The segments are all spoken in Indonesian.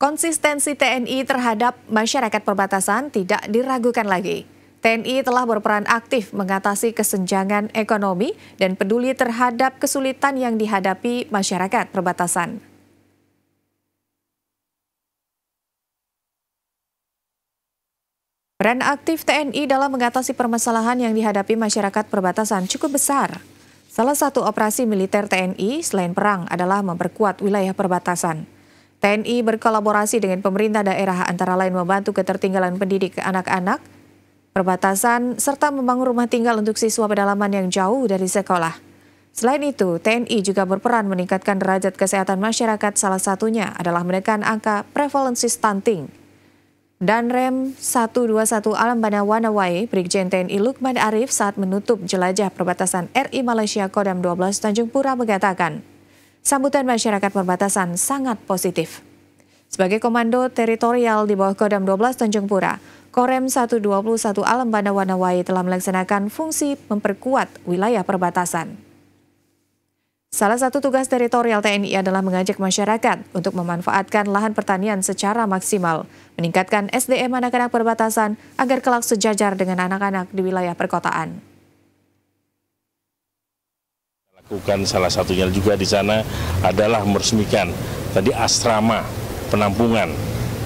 Konsistensi TNI terhadap masyarakat perbatasan tidak diragukan lagi. TNI telah berperan aktif mengatasi kesenjangan ekonomi dan peduli terhadap kesulitan yang dihadapi masyarakat perbatasan. Peran aktif TNI dalam mengatasi permasalahan yang dihadapi masyarakat perbatasan cukup besar. Salah satu operasi militer TNI selain perang adalah memperkuat wilayah perbatasan. TNI berkolaborasi dengan pemerintah daerah antara lain membantu ketertinggalan pendidik anak-anak, perbatasan, serta membangun rumah tinggal untuk siswa pedalaman yang jauh dari sekolah. Selain itu, TNI juga berperan meningkatkan derajat kesehatan masyarakat salah satunya adalah menekan angka prevalensi stunting. Dan Rem 121 Alam Bana Wanawai, Brigjen TNI Lukman Arif saat menutup jelajah perbatasan RI Malaysia Kodam 12 Tanjung Pura mengatakan, sambutan masyarakat perbatasan sangat positif. Sebagai komando teritorial di bawah Kodam 12 Tanjung Pura, Korem 121 Alam Banda Wanawai telah melaksanakan fungsi memperkuat wilayah perbatasan. Salah satu tugas teritorial TNI adalah mengajak masyarakat untuk memanfaatkan lahan pertanian secara maksimal, meningkatkan SDM anak-anak perbatasan agar kelak sejajar dengan anak-anak di wilayah perkotaan lakukan salah satunya juga di sana adalah meresmikan tadi asrama penampungan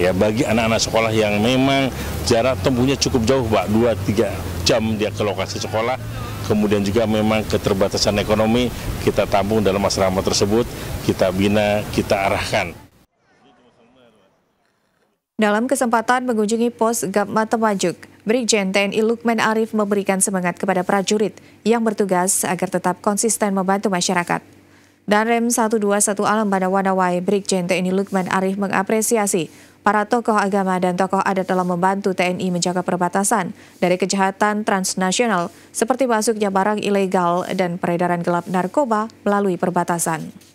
ya bagi anak-anak sekolah yang memang jarak tempuhnya cukup jauh Pak 2 3 jam dia ke lokasi sekolah kemudian juga memang keterbatasan ekonomi kita tampung dalam asrama tersebut kita bina kita arahkan dalam kesempatan mengunjungi pos Gapma Temajuk Brigjen TNI Lukman Arif memberikan semangat kepada prajurit yang bertugas agar tetap konsisten membantu masyarakat. Dan Rem 121 Alam pada Wanawai, Brigjen TNI Lukman Arif mengapresiasi para tokoh agama dan tokoh adat dalam membantu TNI menjaga perbatasan dari kejahatan transnasional seperti masuknya barang ilegal dan peredaran gelap narkoba melalui perbatasan.